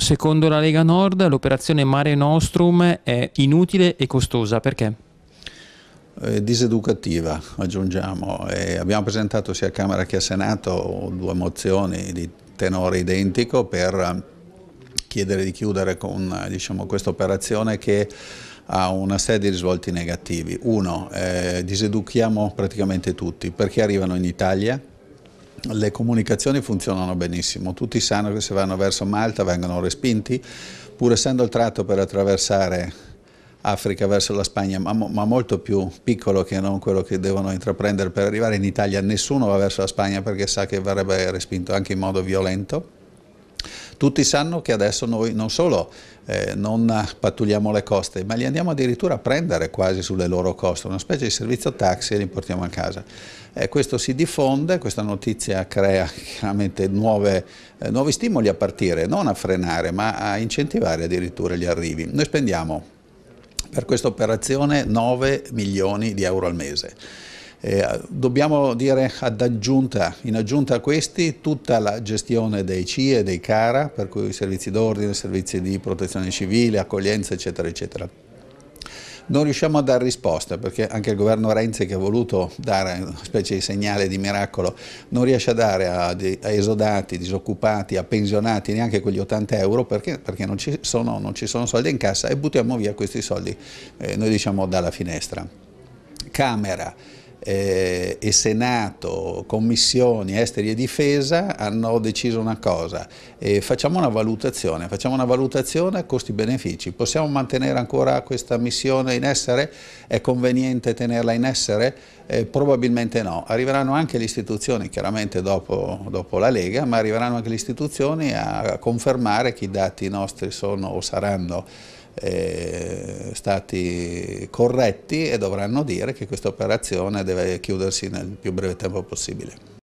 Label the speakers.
Speaker 1: Secondo la Lega Nord l'operazione Mare Nostrum è inutile e costosa, perché? Eh, diseducativa, aggiungiamo. Eh, abbiamo presentato sia a Camera che a Senato due mozioni di tenore identico per eh, chiedere di chiudere con eh, diciamo, questa operazione che ha una serie di risvolti negativi. Uno, eh, diseduchiamo praticamente tutti perché arrivano in Italia, le comunicazioni funzionano benissimo, tutti sanno che se vanno verso Malta vengono respinti, pur essendo il tratto per attraversare Africa verso la Spagna, ma, ma, molto più piccolo che non quello che devono intraprendere per arrivare in Italia. Nessuno va verso la Spagna perché sa che verrebbe respinto anche in modo violento. Tutti sanno che adesso noi non solo eh, non pattugliamo le coste, ma li andiamo addirittura a prendere quasi sulle loro coste, una specie di servizio taxi e li portiamo a casa. Eh, questo si diffonde, questa notizia crea chiaramente nuove, eh, nuovi stimoli a partire, non a frenare, ma a incentivare addirittura gli arrivi. Noi spendiamo per questa operazione 9 milioni di euro al mese. Eh, dobbiamo dire aggiunta, in aggiunta a questi tutta la gestione dei CIE, dei CARA, per cui i servizi d'ordine, i servizi di protezione civile, accoglienza eccetera eccetera. Non riusciamo a dare risposta perché anche il governo Renzi che ha voluto dare una specie di segnale di miracolo non riesce a dare a, a esodati, disoccupati, a pensionati neanche quegli 80 euro perché, perché non, ci sono, non, ci sono, soldi in cassa e buttiamo via questi soldi, eh, noi diciamo dalla finestra. Camera, eh, e Senato, Commissioni, Esteri e Difesa hanno deciso una cosa, eh, facciamo una valutazione, facciamo una valutazione a costi-benefici, possiamo mantenere ancora questa missione in essere? È conveniente tenerla in essere? Eh, probabilmente no. Arriveranno anche le istituzioni, chiaramente dopo, dopo, la Lega, ma arriveranno anche le istituzioni a confermare che i dati nostri sono o saranno eh, stati corretti e dovranno dire che questa operazione deve chiudersi nel più breve tempo possibile.